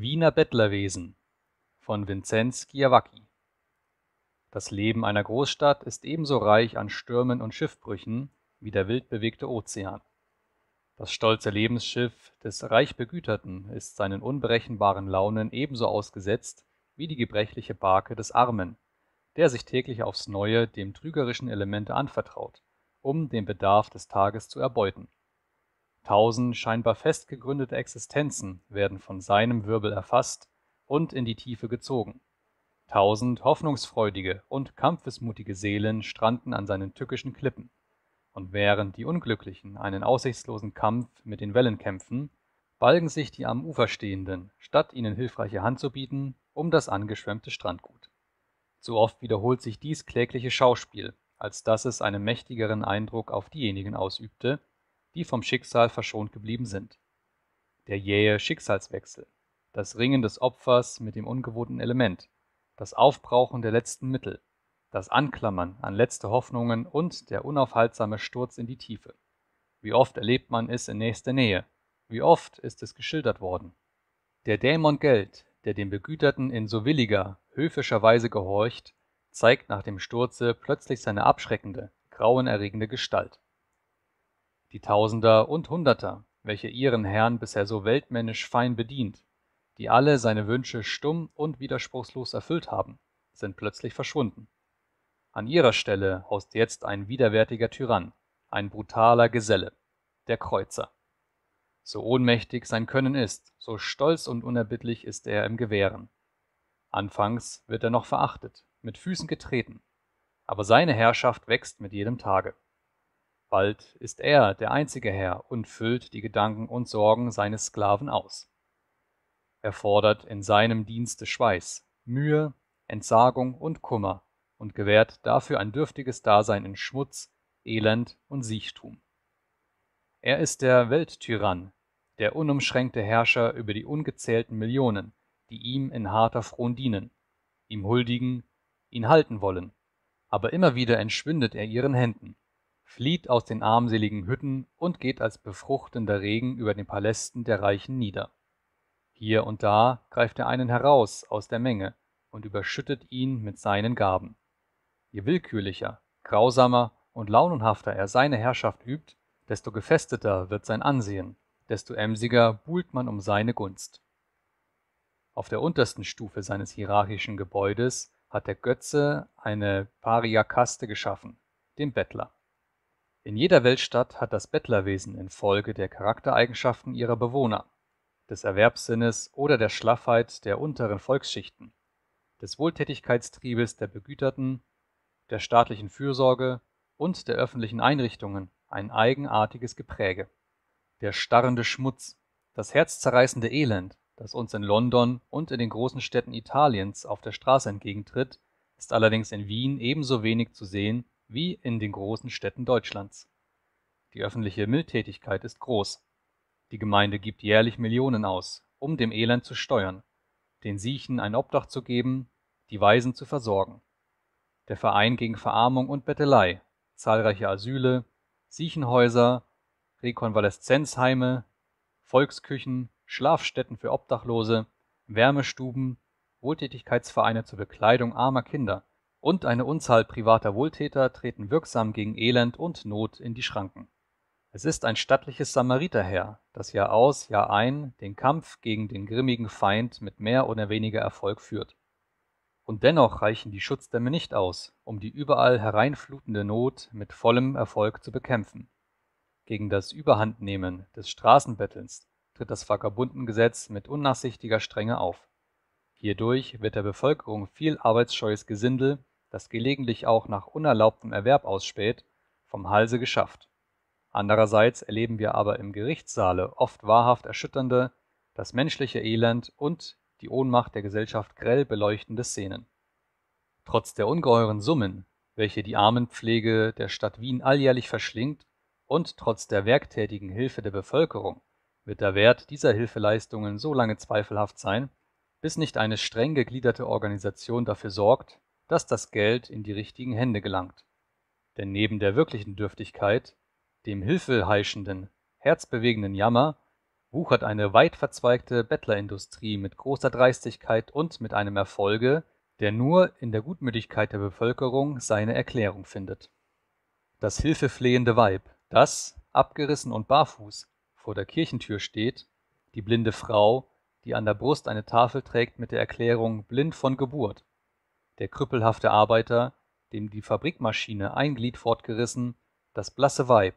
Wiener Bettlerwesen von Vinzenz Giavacchi Das Leben einer Großstadt ist ebenso reich an Stürmen und Schiffbrüchen wie der wildbewegte Ozean. Das stolze Lebensschiff des reich Begüterten ist seinen unberechenbaren Launen ebenso ausgesetzt wie die gebrechliche Barke des Armen, der sich täglich aufs Neue dem trügerischen Elemente anvertraut, um den Bedarf des Tages zu erbeuten Tausend scheinbar fest gegründete Existenzen werden von seinem Wirbel erfasst und in die Tiefe gezogen. Tausend hoffnungsfreudige und kampfesmutige Seelen stranden an seinen tückischen Klippen. Und während die Unglücklichen einen aussichtslosen Kampf mit den Wellen kämpfen, balgen sich die am Ufer Stehenden, statt ihnen hilfreiche Hand zu bieten, um das angeschwemmte Strandgut. Zu oft wiederholt sich dies klägliche Schauspiel, als dass es einen mächtigeren Eindruck auf diejenigen ausübte, die vom Schicksal verschont geblieben sind. Der jähe Schicksalswechsel, das Ringen des Opfers mit dem ungewohnten Element, das Aufbrauchen der letzten Mittel, das Anklammern an letzte Hoffnungen und der unaufhaltsame Sturz in die Tiefe. Wie oft erlebt man es in nächster Nähe? Wie oft ist es geschildert worden? Der Dämon Geld, der dem Begüterten in so williger, höfischer Weise gehorcht, zeigt nach dem Sturze plötzlich seine abschreckende, grauenerregende Gestalt die Tausender und Hunderter, welche ihren Herrn bisher so weltmännisch fein bedient, die alle seine Wünsche stumm und widerspruchslos erfüllt haben, sind plötzlich verschwunden. An ihrer Stelle haust jetzt ein widerwärtiger Tyrann, ein brutaler Geselle, der Kreuzer. So ohnmächtig sein Können ist, so stolz und unerbittlich ist er im Gewähren. Anfangs wird er noch verachtet, mit Füßen getreten, aber seine Herrschaft wächst mit jedem Tage. Bald ist er der einzige Herr und füllt die Gedanken und Sorgen seines Sklaven aus. Er fordert in seinem Dienste Schweiß, Mühe, Entsagung und Kummer und gewährt dafür ein dürftiges Dasein in Schmutz, Elend und Siechtum. Er ist der Welttyrann, der unumschränkte Herrscher über die ungezählten Millionen, die ihm in harter Fron dienen, ihm huldigen, ihn halten wollen, aber immer wieder entschwindet er ihren Händen flieht aus den armseligen Hütten und geht als befruchtender Regen über den Palästen der Reichen nieder. Hier und da greift er einen heraus aus der Menge und überschüttet ihn mit seinen Gaben. Je willkürlicher, grausamer und launenhafter er seine Herrschaft übt, desto gefesteter wird sein Ansehen, desto emsiger buhlt man um seine Gunst. Auf der untersten Stufe seines hierarchischen Gebäudes hat der Götze eine Pariakaste geschaffen, den Bettler. In jeder Weltstadt hat das Bettlerwesen infolge der Charaktereigenschaften ihrer Bewohner, des Erwerbssinnes oder der Schlaffheit der unteren Volksschichten, des Wohltätigkeitstriebes der Begüterten, der staatlichen Fürsorge und der öffentlichen Einrichtungen ein eigenartiges Gepräge. Der starrende Schmutz, das herzzerreißende Elend, das uns in London und in den großen Städten Italiens auf der Straße entgegentritt, ist allerdings in Wien ebenso wenig zu sehen wie in den großen Städten Deutschlands. Die öffentliche Mildtätigkeit ist groß. Die Gemeinde gibt jährlich Millionen aus, um dem Elend zu steuern, den Siechen ein Obdach zu geben, die Waisen zu versorgen. Der Verein gegen Verarmung und Bettelei, zahlreiche Asyle, Siechenhäuser, Rekonvaleszenzheime, Volksküchen, Schlafstätten für Obdachlose, Wärmestuben, Wohltätigkeitsvereine zur Bekleidung armer Kinder und eine Unzahl privater Wohltäter treten wirksam gegen Elend und Not in die Schranken. Es ist ein stattliches Samariterheer, das Jahr aus, Jahr ein den Kampf gegen den grimmigen Feind mit mehr oder weniger Erfolg führt. Und dennoch reichen die Schutzdämme nicht aus, um die überall hereinflutende Not mit vollem Erfolg zu bekämpfen. Gegen das Überhandnehmen des Straßenbettelns tritt das Vagabundengesetz mit unnachsichtiger Strenge auf. Hierdurch wird der Bevölkerung viel arbeitsscheues Gesindel das gelegentlich auch nach unerlaubtem Erwerb ausspäht, vom Halse geschafft. Andererseits erleben wir aber im Gerichtssaale oft wahrhaft erschütternde, das menschliche Elend und die Ohnmacht der Gesellschaft grell beleuchtende Szenen. Trotz der ungeheuren Summen, welche die Armenpflege der Stadt Wien alljährlich verschlingt, und trotz der werktätigen Hilfe der Bevölkerung, wird der Wert dieser Hilfeleistungen so lange zweifelhaft sein, bis nicht eine streng gegliederte Organisation dafür sorgt, dass das Geld in die richtigen Hände gelangt. Denn neben der wirklichen Dürftigkeit, dem hilfeheischenden, herzbewegenden Jammer, wuchert eine weit verzweigte Bettlerindustrie mit großer Dreistigkeit und mit einem Erfolge, der nur in der Gutmütigkeit der Bevölkerung seine Erklärung findet. Das hilfeflehende Weib, das, abgerissen und barfuß, vor der Kirchentür steht, die blinde Frau, die an der Brust eine Tafel trägt mit der Erklärung blind von Geburt, der krüppelhafte arbeiter dem die fabrikmaschine ein glied fortgerissen das blasse weib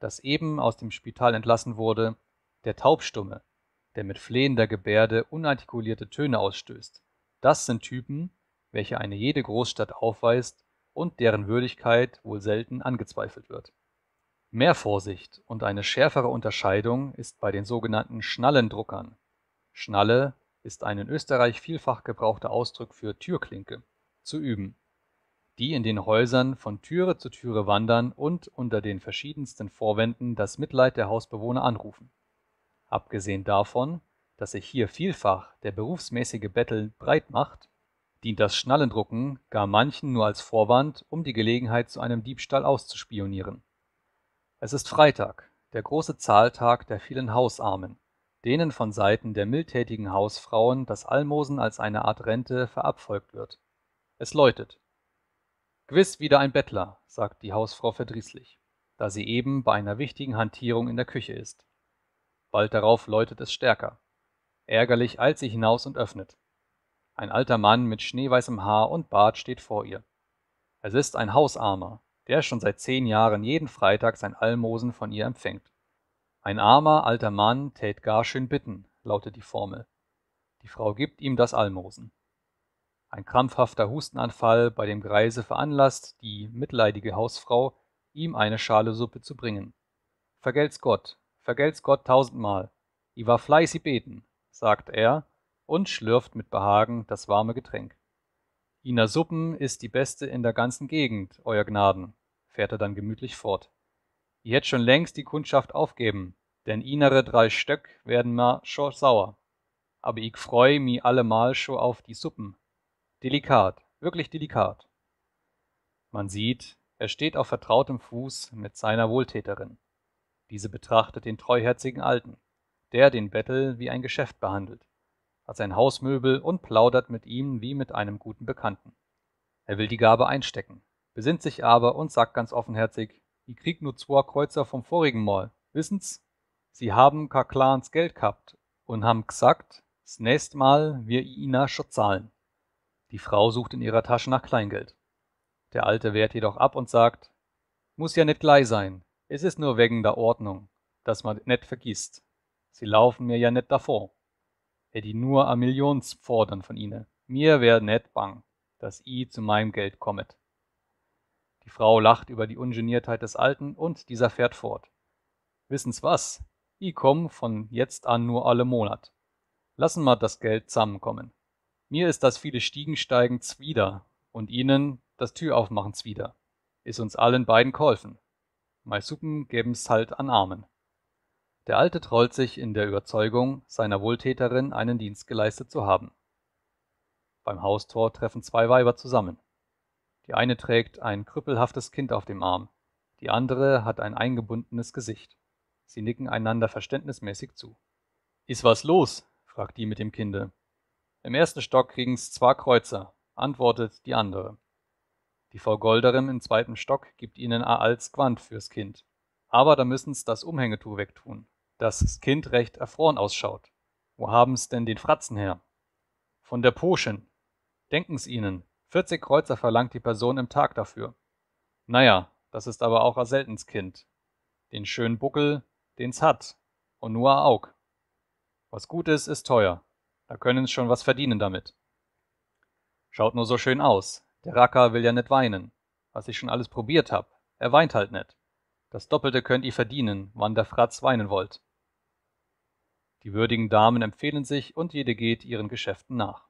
das eben aus dem spital entlassen wurde der taubstumme der mit flehender gebärde unartikulierte töne ausstößt das sind typen welche eine jede großstadt aufweist und deren würdigkeit wohl selten angezweifelt wird mehr vorsicht und eine schärfere unterscheidung ist bei den sogenannten schnallendruckern schnalle ist ein in österreich vielfach gebrauchter ausdruck für türklinke zu üben, die in den Häusern von Türe zu Türe wandern und unter den verschiedensten Vorwänden das Mitleid der Hausbewohner anrufen. Abgesehen davon, dass sich hier vielfach der berufsmäßige Bettel breit macht, dient das Schnallendrucken gar manchen nur als Vorwand, um die Gelegenheit zu einem Diebstahl auszuspionieren. Es ist Freitag, der große Zahltag der vielen Hausarmen, denen von Seiten der mildtätigen Hausfrauen das Almosen als eine Art Rente verabfolgt wird es läutet. Gewiss wieder ein Bettler, sagt die Hausfrau verdrießlich, da sie eben bei einer wichtigen Hantierung in der Küche ist. Bald darauf läutet es stärker. Ärgerlich eilt sie hinaus und öffnet. Ein alter Mann mit schneeweißem Haar und Bart steht vor ihr. Es ist ein Hausarmer, der schon seit zehn Jahren jeden Freitag sein Almosen von ihr empfängt. Ein armer alter Mann tät gar schön bitten, lautet die Formel. Die Frau gibt ihm das Almosen ein krampfhafter Hustenanfall, bei dem Greise veranlasst, die mitleidige Hausfrau, ihm eine Schale Suppe zu bringen. Vergelt's Gott, vergelt's Gott tausendmal. I war fleißig beten, sagt er und schlürft mit Behagen das warme Getränk. Ina Suppen ist die beste in der ganzen Gegend, Euer Gnaden, fährt er dann gemütlich fort. I hätt schon längst die Kundschaft aufgeben, denn inere drei Stöck werden ma scho sauer. Aber ich freu mi allemal scho auf die Suppen, Delikat, wirklich delikat. Man sieht, er steht auf vertrautem Fuß mit seiner Wohltäterin. Diese betrachtet den treuherzigen Alten, der den Bettel wie ein Geschäft behandelt, als ein Hausmöbel und plaudert mit ihm wie mit einem guten Bekannten. Er will die Gabe einstecken, besinnt sich aber und sagt ganz offenherzig, ich krieg nur zwei Kreuzer vom vorigen Mal, wissen's? Sie haben Kaklans Geld gehabt und haben gesagt, s nächst Mal wir Ina schon zahlen. Die Frau sucht in ihrer Tasche nach Kleingeld. Der Alte wehrt jedoch ab und sagt, muss ja nicht gleich sein, es ist nur wegen der Ordnung, dass man net vergisst. Sie laufen mir ja net davor. Hätt die nur a Millions fordern von ihnen. Mir wär net bang, dass i zu meinem Geld kommet. Die Frau lacht über die Ungeniertheit des Alten und dieser fährt fort. Wissen's was? I komm von jetzt an nur alle Monat. Lassen wir das Geld zusammenkommen. Mir ist das viele Stiegen steigen zwider und ihnen das Tür aufmachen zwider. Ist uns allen beiden geholfen. Mei Suppen gäben's halt an Armen. Der Alte trollt sich in der Überzeugung, seiner Wohltäterin einen Dienst geleistet zu haben. Beim Haustor treffen zwei Weiber zusammen. Die eine trägt ein krüppelhaftes Kind auf dem Arm, die andere hat ein eingebundenes Gesicht. Sie nicken einander verständnismäßig zu. Ist was los? fragt die mit dem Kinde. Im ersten Stock kriegen's zwei Kreuzer, antwortet die andere. Die Frau Golderin im zweiten Stock gibt ihnen a als Quant fürs Kind. Aber da müssen's das Umhängetuch wegtun, dass das Kind recht erfroren ausschaut. Wo haben's denn den Fratzen her? Von der Poschen. Denken's ihnen, 40 Kreuzer verlangt die Person im Tag dafür. Naja, das ist aber auch a seltens Kind. Den schönen Buckel, den's hat, und nur a Aug. Was gut ist, ist teuer. Da können sie schon was verdienen damit. Schaut nur so schön aus. Der Racker will ja nicht weinen. Was ich schon alles probiert hab. Er weint halt nicht. Das Doppelte könnt ihr verdienen, wann der Fratz weinen wollt. Die würdigen Damen empfehlen sich und jede geht ihren Geschäften nach.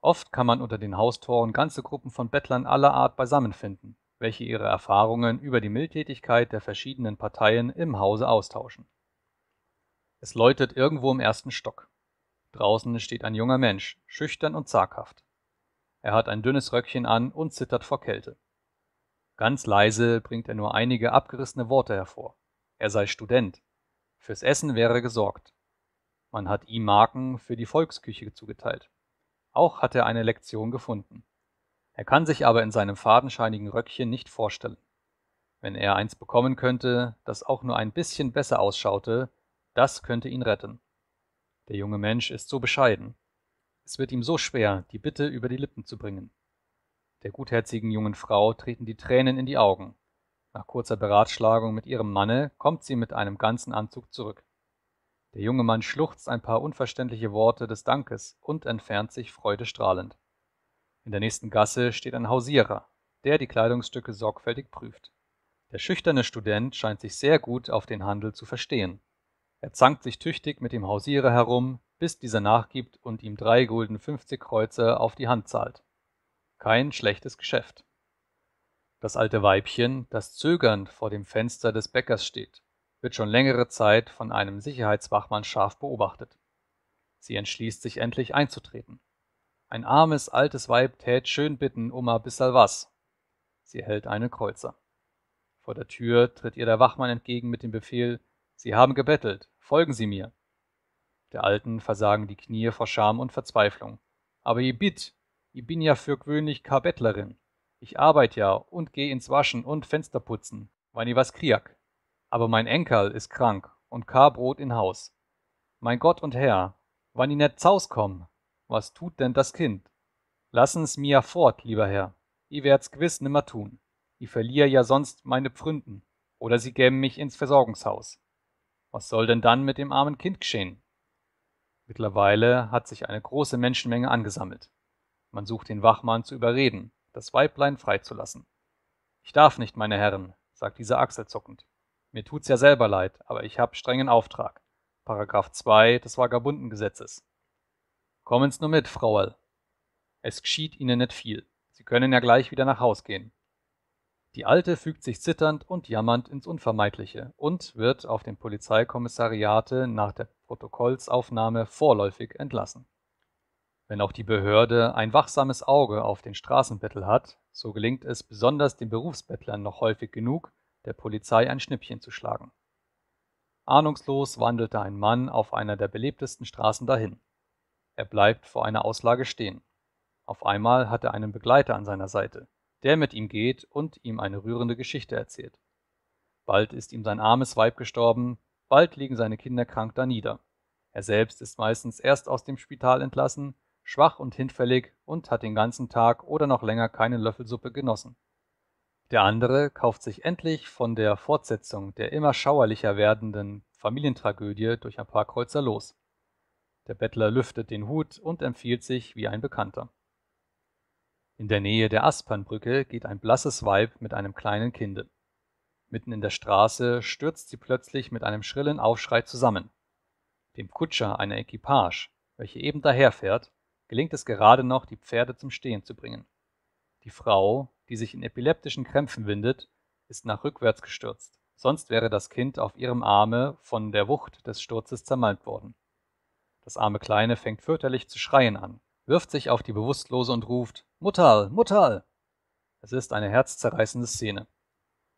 Oft kann man unter den Haustoren ganze Gruppen von Bettlern aller Art beisammen finden, welche ihre Erfahrungen über die Mildtätigkeit der verschiedenen Parteien im Hause austauschen. Es läutet irgendwo im ersten Stock. Draußen steht ein junger Mensch, schüchtern und zaghaft. Er hat ein dünnes Röckchen an und zittert vor Kälte. Ganz leise bringt er nur einige abgerissene Worte hervor. Er sei Student. Fürs Essen wäre gesorgt. Man hat ihm Marken für die Volksküche zugeteilt. Auch hat er eine Lektion gefunden. Er kann sich aber in seinem fadenscheinigen Röckchen nicht vorstellen. Wenn er eins bekommen könnte, das auch nur ein bisschen besser ausschaute, das könnte ihn retten. Der junge Mensch ist so bescheiden. Es wird ihm so schwer, die Bitte über die Lippen zu bringen. Der gutherzigen jungen Frau treten die Tränen in die Augen. Nach kurzer Beratschlagung mit ihrem Manne kommt sie mit einem ganzen Anzug zurück. Der junge Mann schluchzt ein paar unverständliche Worte des Dankes und entfernt sich freudestrahlend. In der nächsten Gasse steht ein Hausierer, der die Kleidungsstücke sorgfältig prüft. Der schüchterne Student scheint sich sehr gut auf den Handel zu verstehen. Er zankt sich tüchtig mit dem Hausierer herum, bis dieser nachgibt und ihm drei Gulden 50 Kreuzer auf die Hand zahlt. Kein schlechtes Geschäft. Das alte Weibchen, das zögernd vor dem Fenster des Bäckers steht, wird schon längere Zeit von einem Sicherheitswachmann scharf beobachtet. Sie entschließt sich endlich einzutreten. Ein armes, altes Weib tät schön bitten um a bissal was. Sie hält einen Kreuzer. Vor der Tür tritt ihr der Wachmann entgegen mit dem Befehl, Sie haben gebettelt, folgen Sie mir. Der Alten versagen die Knie vor Scham und Verzweiflung. Aber ihr bitt, ich bin ja für gewöhnlich ka Bettlerin. Ich arbeit ja und geh ins Waschen und Fensterputzen, wann i was krieg. Aber mein Enkerl ist krank und ka Brot in Haus. Mein Gott und Herr, wann i net zaus komm, was tut denn das Kind? Lassen's mir ja fort, lieber Herr. I werd's gewiss nimmer tun. I verlier ja sonst meine Pfründen. Oder sie gäben mich ins Versorgungshaus. Was soll denn dann mit dem armen Kind geschehen? Mittlerweile hat sich eine große Menschenmenge angesammelt. Man sucht den Wachmann zu überreden, das Weiblein freizulassen. Ich darf nicht, meine Herren, sagt dieser achselzuckend. Mir tut's ja selber leid, aber ich hab strengen Auftrag. Paragraph 2 des Vagabundengesetzes. Kommen's nur mit, Frauel. Es geschieht Ihnen nicht viel. Sie können ja gleich wieder nach Haus gehen. Die Alte fügt sich zitternd und jammernd ins Unvermeidliche und wird auf dem Polizeikommissariate nach der Protokollsaufnahme vorläufig entlassen. Wenn auch die Behörde ein wachsames Auge auf den Straßenbettel hat, so gelingt es besonders den Berufsbettlern noch häufig genug, der Polizei ein Schnippchen zu schlagen. Ahnungslos wandelte ein Mann auf einer der belebtesten Straßen dahin. Er bleibt vor einer Auslage stehen. Auf einmal hat er einen Begleiter an seiner Seite der mit ihm geht und ihm eine rührende Geschichte erzählt. Bald ist ihm sein armes Weib gestorben, bald liegen seine Kinder krank danieder. Er selbst ist meistens erst aus dem Spital entlassen, schwach und hinfällig und hat den ganzen Tag oder noch länger keine Löffelsuppe genossen. Der andere kauft sich endlich von der Fortsetzung der immer schauerlicher werdenden Familientragödie durch ein paar Kreuzer los. Der Bettler lüftet den Hut und empfiehlt sich wie ein Bekannter. In der Nähe der Aspernbrücke geht ein blasses Weib mit einem kleinen Kinde. Mitten in der Straße stürzt sie plötzlich mit einem schrillen Aufschrei zusammen. Dem Kutscher einer Equipage, welche eben daherfährt, gelingt es gerade noch, die Pferde zum Stehen zu bringen. Die Frau, die sich in epileptischen Krämpfen windet, ist nach rückwärts gestürzt, sonst wäre das Kind auf ihrem Arme von der Wucht des Sturzes zermalmt worden. Das arme Kleine fängt fürchterlich zu schreien an wirft sich auf die Bewusstlose und ruft Mutterl, Mutterl! Es ist eine herzzerreißende Szene.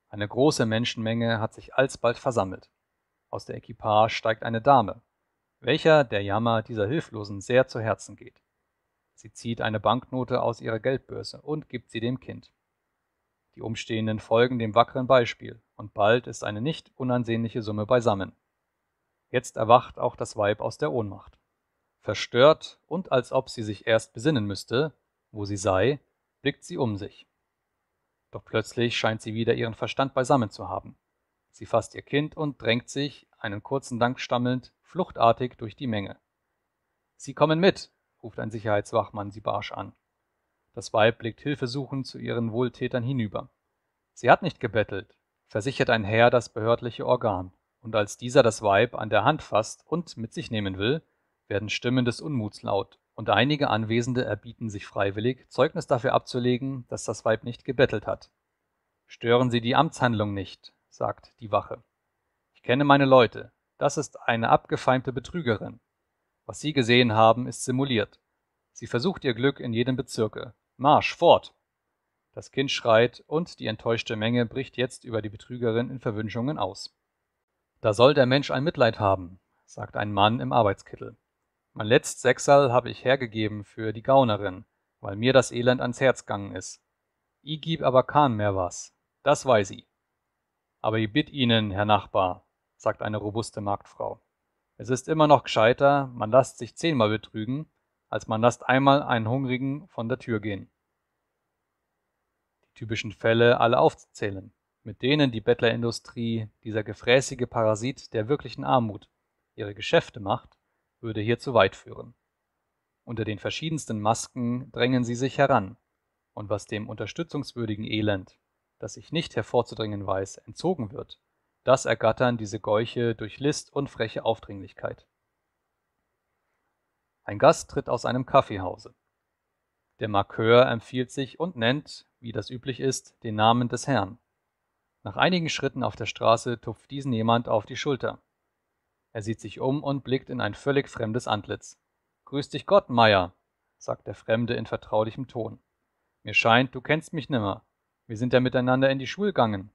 Eine große Menschenmenge hat sich alsbald versammelt. Aus der Equipage steigt eine Dame, welcher der Jammer dieser Hilflosen sehr zu Herzen geht. Sie zieht eine Banknote aus ihrer Geldbörse und gibt sie dem Kind. Die Umstehenden folgen dem wackeren Beispiel, und bald ist eine nicht unansehnliche Summe beisammen. Jetzt erwacht auch das Weib aus der Ohnmacht verstört und als ob sie sich erst besinnen müsste, wo sie sei, blickt sie um sich. Doch plötzlich scheint sie wieder ihren Verstand beisammen zu haben. Sie fasst ihr Kind und drängt sich, einen kurzen Dank stammelnd, fluchtartig durch die Menge. Sie kommen mit, ruft ein Sicherheitswachmann sie barsch an. Das Weib blickt hilfesuchend zu ihren Wohltätern hinüber. Sie hat nicht gebettelt, versichert ein Herr das behördliche Organ, und als dieser das Weib an der Hand fasst und mit sich nehmen will, werden Stimmen des Unmuts laut, und einige Anwesende erbieten sich freiwillig, Zeugnis dafür abzulegen, dass das Weib nicht gebettelt hat. Stören Sie die Amtshandlung nicht, sagt die Wache. Ich kenne meine Leute. Das ist eine abgefeimte Betrügerin. Was Sie gesehen haben, ist simuliert. Sie versucht ihr Glück in jedem Bezirke. Marsch, fort! Das Kind schreit und die enttäuschte Menge bricht jetzt über die Betrügerin in Verwünschungen aus. Da soll der Mensch ein Mitleid haben, sagt ein Mann im Arbeitskittel. Mein letzt Sechserl habe ich hergegeben für die Gaunerin, weil mir das Elend ans Herz gegangen ist. I gib aber kahn mehr was, das weiß i. Aber i bitt Ihnen, Herr Nachbar, sagt eine robuste Marktfrau. Es ist immer noch gescheiter, man lasst sich zehnmal betrügen, als man lasst einmal einen Hungrigen von der Tür gehen. Die typischen Fälle alle aufzuzählen, mit denen die Bettlerindustrie, dieser gefräßige Parasit der wirklichen Armut, ihre Geschäfte macht, würde hier zu weit führen. Unter den verschiedensten Masken drängen sie sich heran, und was dem unterstützungswürdigen Elend, das sich nicht hervorzudringen weiß, entzogen wird, das ergattern diese Geuche durch List und freche Aufdringlichkeit. Ein Gast tritt aus einem Kaffeehause. Der Markeur empfiehlt sich und nennt, wie das üblich ist, den Namen des Herrn. Nach einigen Schritten auf der Straße tupft diesen jemand auf die Schulter. Er sieht sich um und blickt in ein völlig fremdes Antlitz. Grüß dich Gott, Meier, sagt der Fremde in vertraulichem Ton. Mir scheint, du kennst mich nimmer. Wir sind ja miteinander in die Schul gegangen.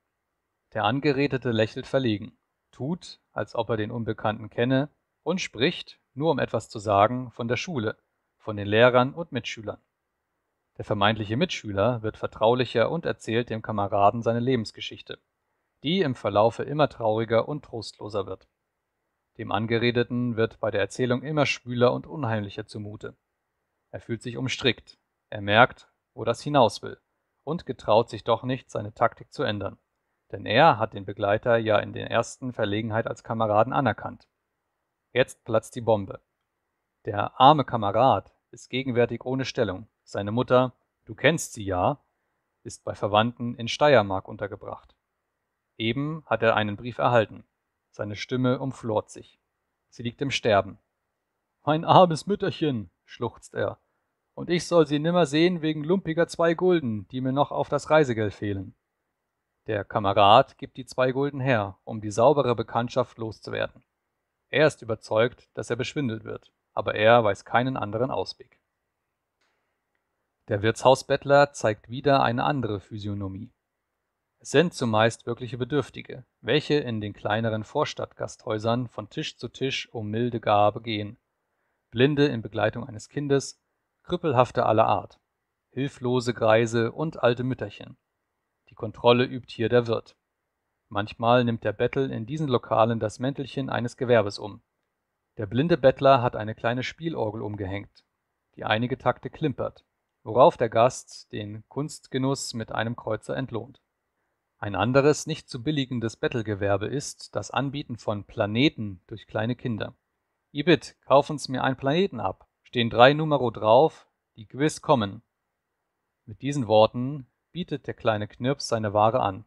Der Angeredete lächelt verlegen, tut, als ob er den Unbekannten kenne, und spricht, nur um etwas zu sagen, von der Schule, von den Lehrern und Mitschülern. Der vermeintliche Mitschüler wird vertraulicher und erzählt dem Kameraden seine Lebensgeschichte, die im Verlaufe immer trauriger und trostloser wird. Dem Angeredeten wird bei der Erzählung immer schwüler und unheimlicher zumute. Er fühlt sich umstrickt, er merkt, wo das hinaus will, und getraut sich doch nicht, seine Taktik zu ändern. Denn er hat den Begleiter ja in der ersten Verlegenheit als Kameraden anerkannt. Jetzt platzt die Bombe. Der arme Kamerad ist gegenwärtig ohne Stellung. Seine Mutter, du kennst sie ja, ist bei Verwandten in Steiermark untergebracht. Eben hat er einen Brief erhalten. Seine Stimme umflort sich. Sie liegt im Sterben. Mein armes Mütterchen, schluchzt er. Und ich soll sie nimmer sehen wegen lumpiger zwei Gulden, die mir noch auf das Reisegeld fehlen. Der Kamerad gibt die zwei Gulden her, um die saubere Bekanntschaft loszuwerden. Er ist überzeugt, dass er beschwindelt wird, aber er weiß keinen anderen Ausweg. Der Wirtshausbettler zeigt wieder eine andere Physiognomie. Es sind zumeist wirkliche Bedürftige, welche in den kleineren Vorstadtgasthäusern von Tisch zu Tisch um milde Gabe gehen. Blinde in Begleitung eines Kindes, Krüppelhafte aller Art, hilflose Greise und alte Mütterchen. Die Kontrolle übt hier der Wirt. Manchmal nimmt der Bettel in diesen Lokalen das Mäntelchen eines Gewerbes um. Der blinde Bettler hat eine kleine Spielorgel umgehängt, die einige Takte klimpert, worauf der Gast den Kunstgenuss mit einem Kreuzer entlohnt. Ein anderes nicht zu billigendes Bettelgewerbe ist das Anbieten von Planeten durch kleine Kinder. Ibit, kauf uns mir einen Planeten ab. Stehen drei Numero drauf, die gewiss kommen. Mit diesen Worten bietet der kleine Knirps seine Ware an.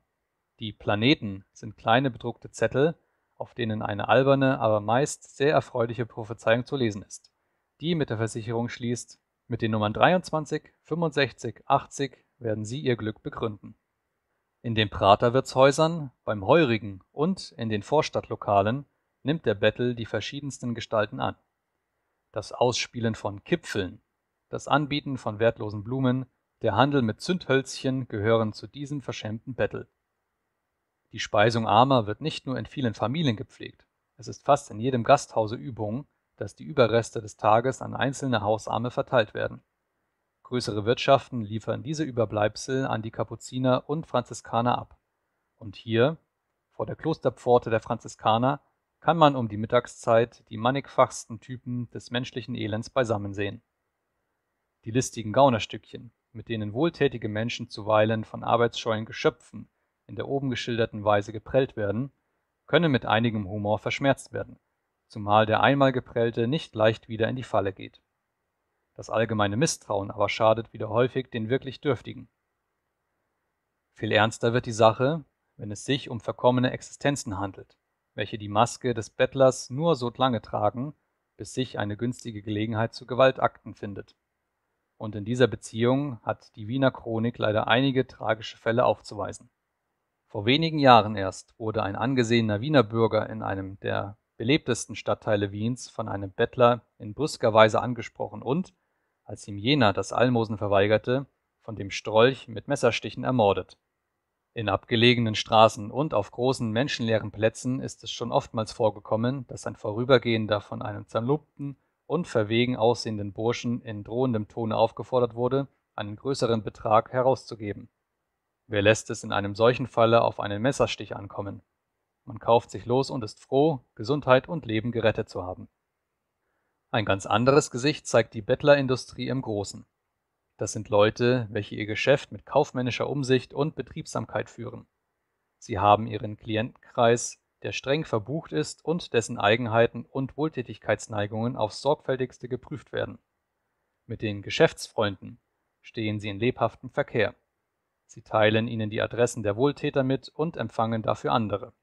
Die Planeten sind kleine bedruckte Zettel, auf denen eine alberne, aber meist sehr erfreuliche Prophezeiung zu lesen ist, die mit der Versicherung schließt, mit den Nummern 23, 65, 80 werden Sie Ihr Glück begründen. In den Praterwirtshäusern, beim Heurigen und in den Vorstadtlokalen nimmt der Bettel die verschiedensten Gestalten an. Das Ausspielen von Kipfeln, das Anbieten von wertlosen Blumen, der Handel mit Zündhölzchen gehören zu diesem verschämten Battle. Die Speisung Armer wird nicht nur in vielen Familien gepflegt, es ist fast in jedem Gasthause Übung, dass die Überreste des Tages an einzelne Hausarme verteilt werden Größere Wirtschaften liefern diese Überbleibsel an die Kapuziner und Franziskaner ab. Und hier, vor der Klosterpforte der Franziskaner, kann man um die Mittagszeit die mannigfachsten Typen des menschlichen Elends beisammen sehen. Die listigen Gaunerstückchen, mit denen wohltätige Menschen zuweilen von arbeitsscheuen Geschöpfen in der oben geschilderten Weise geprellt werden, können mit einigem Humor verschmerzt werden, zumal der einmal geprellte nicht leicht wieder in die Falle geht. Das allgemeine Misstrauen aber schadet wieder häufig den wirklich Dürftigen. Viel ernster wird die Sache, wenn es sich um verkommene Existenzen handelt, welche die Maske des Bettlers nur so lange tragen, bis sich eine günstige Gelegenheit zu Gewaltakten findet. Und in dieser Beziehung hat die Wiener Chronik leider einige tragische Fälle aufzuweisen. Vor wenigen Jahren erst wurde ein angesehener Wiener Bürger in einem der belebtesten Stadtteile Wiens von einem Bettler in brüsker Weise angesprochen und, als ihm jener das Almosen verweigerte, von dem Strolch mit Messerstichen ermordet. In abgelegenen Straßen und auf großen menschenleeren Plätzen ist es schon oftmals vorgekommen, dass ein Vorübergehender von einem zerlupten und verwegen aussehenden Burschen in drohendem Tone aufgefordert wurde, einen größeren Betrag herauszugeben. Wer lässt es in einem solchen Falle auf einen Messerstich ankommen? Man kauft sich los und ist froh, Gesundheit und Leben gerettet zu haben. Ein ganz anderes Gesicht zeigt die Bettlerindustrie im Großen. Das sind Leute, welche ihr Geschäft mit kaufmännischer Umsicht und Betriebsamkeit führen. Sie haben ihren Klientenkreis, der streng verbucht ist und dessen Eigenheiten und Wohltätigkeitsneigungen aufs sorgfältigste geprüft werden. Mit den Geschäftsfreunden stehen sie in lebhaftem Verkehr. Sie teilen ihnen die Adressen der Wohltäter mit und empfangen dafür andere.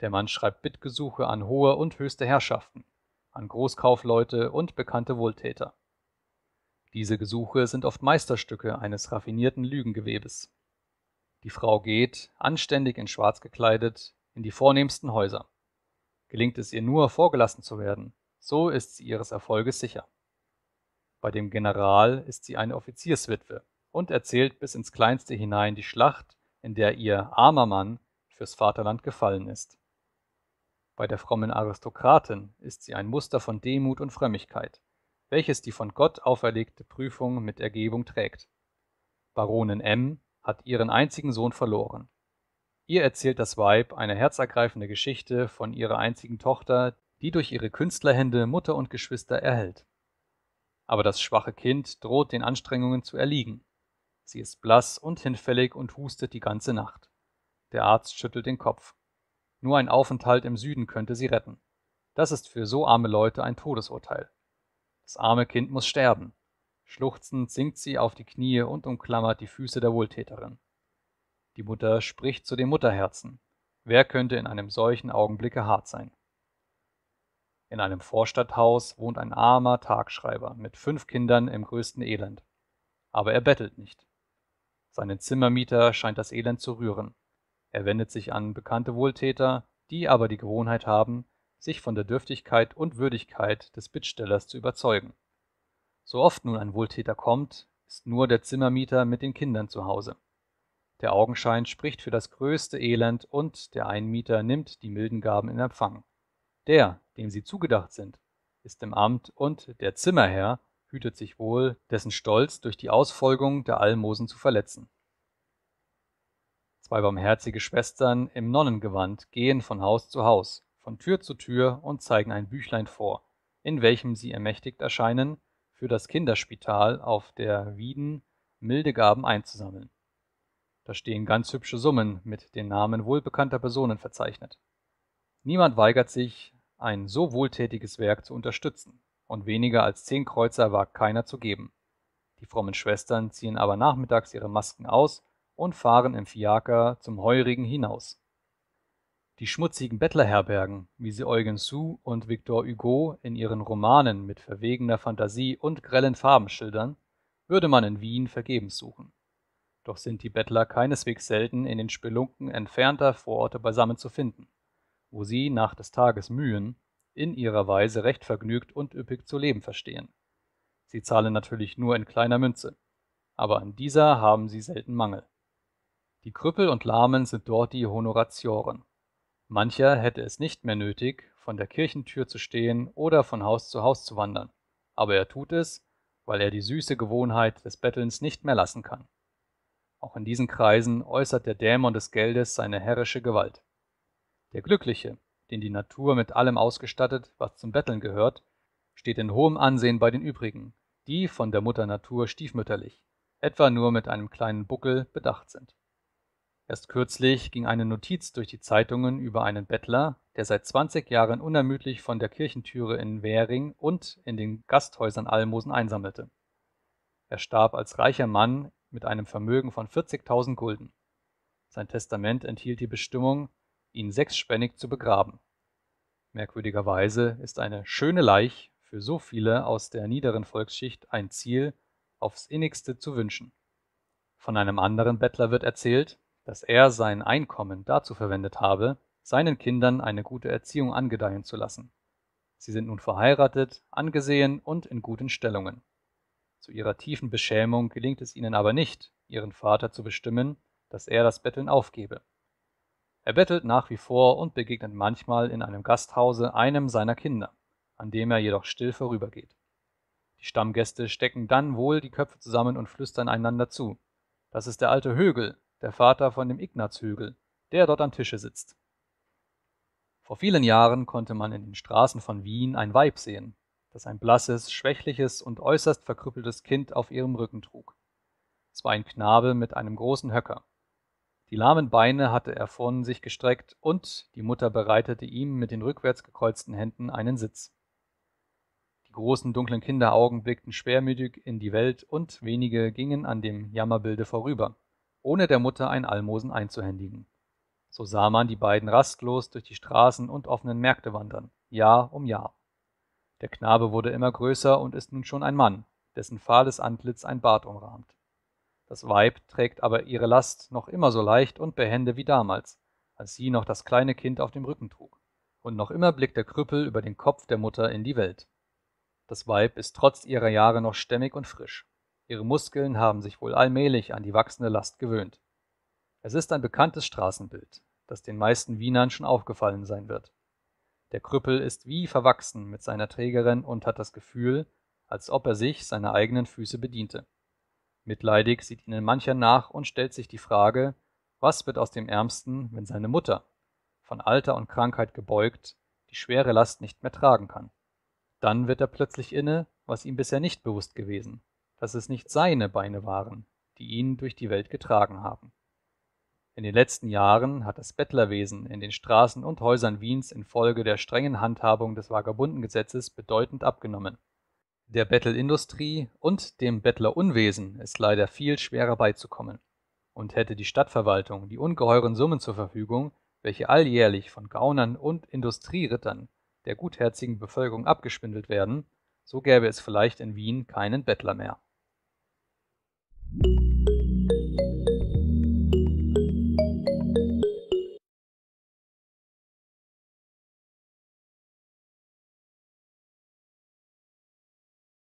Der Mann schreibt Bittgesuche an hohe und höchste Herrschaften an Großkaufleute und bekannte Wohltäter. Diese Gesuche sind oft Meisterstücke eines raffinierten Lügengewebes. Die Frau geht, anständig in Schwarz gekleidet, in die vornehmsten Häuser. Gelingt es ihr nur, vorgelassen zu werden, so ist sie ihres Erfolges sicher. Bei dem General ist sie eine Offizierswitwe und erzählt bis ins Kleinste hinein die Schlacht, in der ihr armer Mann fürs Vaterland gefallen ist. Bei der frommen Aristokratin ist sie ein Muster von Demut und Frömmigkeit, welches die von Gott auferlegte Prüfung mit Ergebung trägt. Baronin M. hat ihren einzigen Sohn verloren. Ihr erzählt das Weib eine herzergreifende Geschichte von ihrer einzigen Tochter, die durch ihre Künstlerhände Mutter und Geschwister erhält. Aber das schwache Kind droht den Anstrengungen zu erliegen. Sie ist blass und hinfällig und hustet die ganze Nacht. Der Arzt schüttelt den Kopf. Nur ein Aufenthalt im Süden könnte sie retten. Das ist für so arme Leute ein Todesurteil. Das arme Kind muss sterben. Schluchzend sinkt sie auf die Knie und umklammert die Füße der Wohltäterin. Die Mutter spricht zu dem Mutterherzen. Wer könnte in einem solchen Augenblicke hart sein? In einem Vorstadthaus wohnt ein armer Tagschreiber mit fünf Kindern im größten Elend. Aber er bettelt nicht. Seinen Zimmermieter scheint das Elend zu rühren er wendet sich an bekannte wohltäter die aber die gewohnheit haben sich von der dürftigkeit und würdigkeit des bittstellers zu überzeugen so oft nun ein wohltäter kommt ist nur der zimmermieter mit den kindern zu hause der augenschein spricht für das größte elend und der einmieter nimmt die milden gaben in empfang der dem sie zugedacht sind ist im amt und der zimmerherr hütet sich wohl dessen stolz durch die ausfolgung der almosen zu verletzen Zwei barmherzige Schwestern im Nonnengewand gehen von Haus zu Haus, von Tür zu Tür und zeigen ein Büchlein vor, in welchem sie ermächtigt erscheinen, für das Kinderspital auf der Wieden milde Gaben einzusammeln. Da stehen ganz hübsche Summen mit den Namen wohlbekannter Personen verzeichnet. Niemand weigert sich, ein so wohltätiges Werk zu unterstützen, und weniger als zehn Kreuzer wagt keiner zu geben. Die frommen Schwestern ziehen aber nachmittags ihre Masken aus und fahren im Fiaker zum Heurigen hinaus. Die schmutzigen Bettlerherbergen, wie sie Eugen Sue und Victor Hugo in ihren Romanen mit verwegener Fantasie und grellen Farben schildern, würde man in Wien vergebens suchen. Doch sind die Bettler keineswegs selten in den Spelunken entfernter Vororte beisammen zu finden, wo sie nach des Tages Mühen in ihrer Weise recht vergnügt und üppig zu leben verstehen. Sie zahlen natürlich nur in kleiner Münze, aber an dieser haben sie selten Mangel. Die Krüppel und Lahmen sind dort die Honoratioren. Mancher hätte es nicht mehr nötig, von der Kirchentür zu stehen oder von Haus zu Haus zu wandern, aber er tut es, weil er die süße Gewohnheit des Bettelns nicht mehr lassen kann. Auch in diesen Kreisen äußert der Dämon des Geldes seine herrische Gewalt. Der Glückliche, den die Natur mit allem ausgestattet, was zum Betteln gehört, steht in hohem Ansehen bei den übrigen, die von der Mutter Natur stiefmütterlich, etwa nur mit einem kleinen Buckel bedacht sind. Erst kürzlich ging eine Notiz durch die Zeitungen über einen Bettler, der seit 20 Jahren unermüdlich von der Kirchentüre in Währing und in den Gasthäusern Almosen einsammelte. Er starb als reicher Mann mit einem Vermögen von 40.000 Gulden. Sein Testament enthielt die Bestimmung, ihn sechsspännig zu begraben. Merkwürdigerweise ist eine schöne Leich für so viele aus der niederen Volksschicht ein Ziel, aufs innigste zu wünschen. Von einem anderen Bettler wird erzählt, dass er sein Einkommen dazu verwendet habe, seinen Kindern eine gute Erziehung angedeihen zu lassen. Sie sind nun verheiratet, angesehen und in guten Stellungen. Zu ihrer tiefen Beschämung gelingt es ihnen aber nicht, ihren Vater zu bestimmen, dass er das Betteln aufgebe. Er bettelt nach wie vor und begegnet manchmal in einem Gasthause einem seiner Kinder, an dem er jedoch still vorübergeht. Die Stammgäste stecken dann wohl die Köpfe zusammen und flüstern einander zu. Das ist der alte Högel, der Vater von dem Ignazhügel, der dort am Tische sitzt. Vor vielen Jahren konnte man in den Straßen von Wien ein Weib sehen, das ein blasses, schwächliches und äußerst verkrüppeltes Kind auf ihrem Rücken trug. Es war ein Knabe mit einem großen Höcker. Die lahmen Beine hatte er vorn sich gestreckt und die Mutter bereitete ihm mit den rückwärts gekreuzten Händen einen Sitz. Die großen dunklen Kinderaugen blickten schwermütig in die Welt und wenige gingen an dem Jammerbilde vorüber ohne der Mutter ein Almosen einzuhändigen. So sah man die beiden rastlos durch die Straßen und offenen Märkte wandern, Jahr um Jahr. Der Knabe wurde immer größer und ist nun schon ein Mann, dessen fahles Antlitz ein Bart umrahmt. Das Weib trägt aber ihre Last noch immer so leicht und behende wie damals, als sie noch das kleine Kind auf dem Rücken trug, und noch immer blickt der Krüppel über den Kopf der Mutter in die Welt. Das Weib ist trotz ihrer Jahre noch stämmig und frisch. Ihre Muskeln haben sich wohl allmählich an die wachsende Last gewöhnt. Es ist ein bekanntes Straßenbild, das den meisten Wienern schon aufgefallen sein wird. Der Krüppel ist wie verwachsen mit seiner Trägerin und hat das Gefühl, als ob er sich seiner eigenen Füße bediente. Mitleidig sieht ihnen mancher nach und stellt sich die Frage, was wird aus dem Ärmsten, wenn seine Mutter, von Alter und Krankheit gebeugt, die schwere Last nicht mehr tragen kann? Dann wird er plötzlich inne, was ihm bisher nicht bewusst gewesen, dass es nicht seine Beine waren, die ihn durch die Welt getragen haben. In den letzten Jahren hat das Bettlerwesen in den Straßen und Häusern Wiens infolge der strengen Handhabung des Vagabundengesetzes bedeutend abgenommen. Der Bettelindustrie und dem Bettlerunwesen ist leider viel schwerer beizukommen. Und hätte die Stadtverwaltung die ungeheuren Summen zur Verfügung, welche alljährlich von Gaunern und Industrierittern der gutherzigen Bevölkerung abgeschwindelt werden, so gäbe es vielleicht in Wien keinen Bettler mehr. you